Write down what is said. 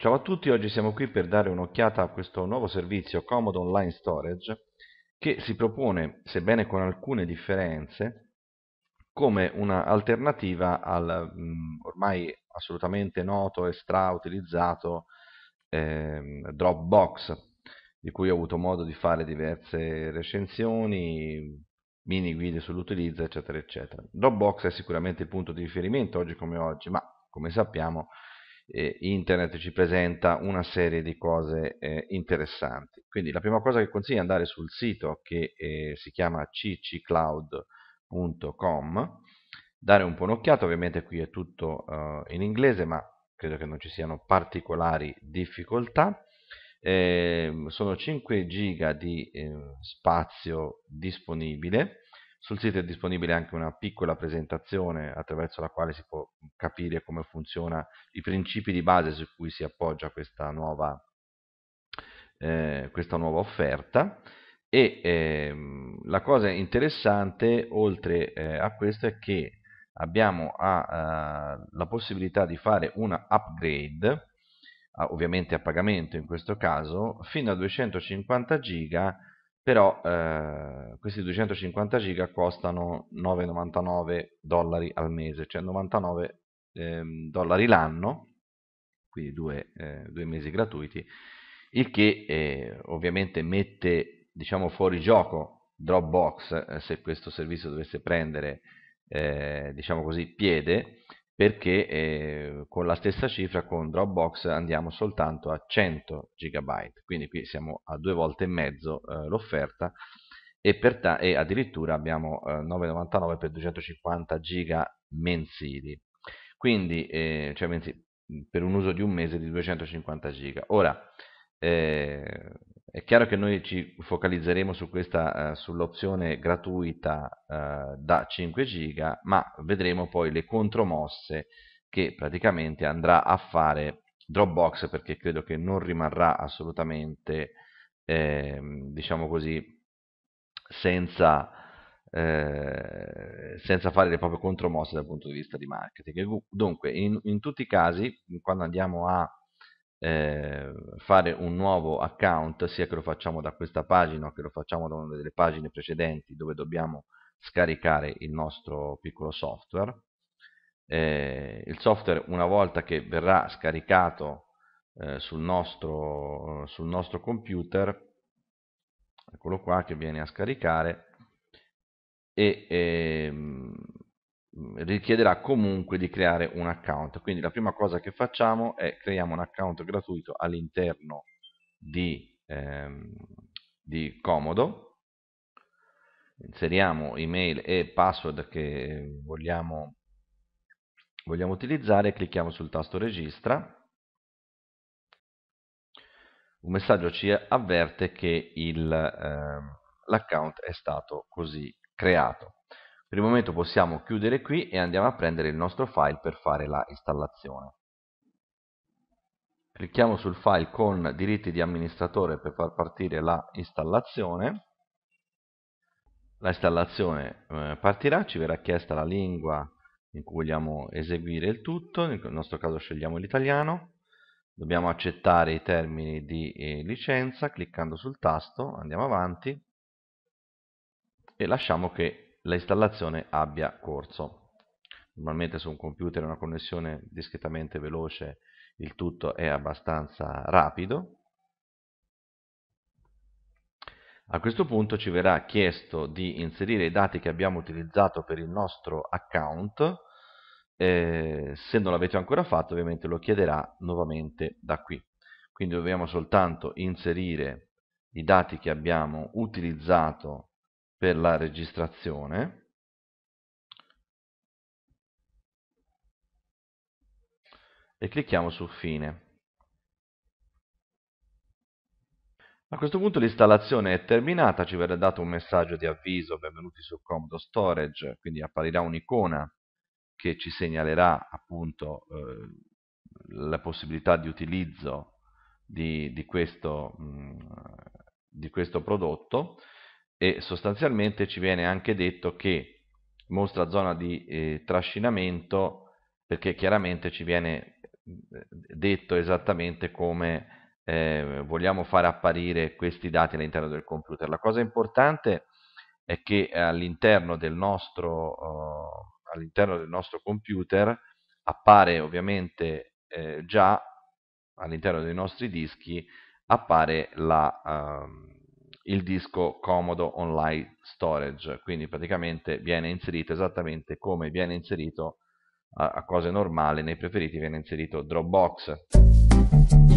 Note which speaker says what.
Speaker 1: Ciao a tutti, oggi siamo qui per dare un'occhiata a questo nuovo servizio Comodo Online Storage che si propone, sebbene con alcune differenze, come un'alternativa al mh, mm, ormai assolutamente noto e strautilizzato eh, Dropbox, di cui ho avuto modo di fare diverse recensioni, mini guide sull'utilizzo, eccetera, eccetera. Dropbox è sicuramente il punto di riferimento oggi come oggi, ma come sappiamo internet ci presenta una serie di cose eh, interessanti. Quindi la prima cosa che consiglio è andare sul sito che eh, si chiama cccloud.com, dare un po' un'occhiata, ovviamente qui è tutto eh, in inglese, ma credo che non ci siano particolari difficoltà. Ehm, sono 5 giga di eh, spazio disponibile sul sito è disponibile anche una piccola presentazione attraverso la quale si può capire come funziona i principi di base su cui si appoggia questa nuova, eh, questa nuova offerta. E ehm, la cosa interessante, oltre eh, a questo, è che abbiamo a, eh, la possibilità di fare un upgrade, ovviamente a pagamento in questo caso, fino a 250 giga però eh, questi 250 giga costano 9,99 dollari al mese, cioè 99 eh, dollari l'anno, quindi due, eh, due, mesi gratuiti, il che eh, ovviamente mette diciamo, fuori gioco Dropbox eh, se questo servizio dovesse prendere eh, diciamo così, piede perché eh, con la stessa cifra con Dropbox andiamo soltanto a 100 GB, quindi qui siamo a due volte e mezzo eh, l'offerta e, e, addirittura abbiamo eh, 9,99 per 250 GB mensili, quindi eh, cioè mensili, per un uso di un mese di 250 GB. Ora, eh, è chiaro che noi ci focalizzeremo su questa, eh, sull'opzione gratuita eh, da 5 giga, ma vedremo poi le contromosse che praticamente andrà a fare Dropbox perché credo che non rimarrà assolutamente, eh, diciamo così, senza, eh, senza fare le proprie contromosse dal punto di vista di marketing. Dunque, in, in tutti i casi, quando andiamo a eh, fare un nuovo account sia che lo facciamo da questa pagina o che lo facciamo da una delle pagine precedenti dove dobbiamo scaricare il nostro piccolo software eh, il software una volta che verrà scaricato eh, sul, nostro, sul nostro computer eccolo qua che viene a scaricare e ehm, richiederà comunque di creare un account quindi la prima cosa che facciamo è creiamo un account gratuito all'interno di, ehm, di comodo inseriamo email e password che vogliamo, vogliamo utilizzare clicchiamo sul tasto registra un messaggio ci avverte che ehm, l'account eh, è stato così creato per il momento possiamo chiudere qui e andiamo a prendere il nostro file per fare la installazione clicchiamo sul file con diritti di amministratore per far partire la installazione la installazione eh, partirà, ci verrà chiesta la lingua in cui vogliamo eseguire il tutto, nel nostro caso scegliamo l'italiano, dobbiamo accettare i termini di eh, licenza cliccando sul tasto, andiamo avanti e lasciamo che l'installazione abbia corso. Normalmente su un computer una connessione discretamente veloce il tutto è abbastanza rapido. A questo punto ci verrà chiesto di inserire i dati che abbiamo utilizzato per il nostro account, eh, se non l'avete ancora fatto ovviamente lo chiederà nuovamente da qui. Quindi dobbiamo soltanto inserire i dati che abbiamo utilizzato per la registrazione. E clicchiamo su fine. A questo punto l'installazione è terminata, ci verrà dato un messaggio di avviso, benvenuti su Comodo Storage, quindi apparirà un'icona che ci segnalerà appunto eh, la possibilità di utilizzo di, di, questo, mh, mm, di questo prodotto e sostanzialmente ci viene anche detto che mostra zona di eh, trascinamento perché chiaramente ci viene eh, detto esattamente come eh, vogliamo fare apparire questi dati all'interno del computer. La cosa importante è che all'interno del, nostro, uh, all'interno del nostro computer appare ovviamente eh, già all'interno dei nostri dischi appare la, uh, il disco comodo online storage quindi praticamente viene inserito esattamente come viene inserito a, a cose normali nei preferiti viene inserito Dropbox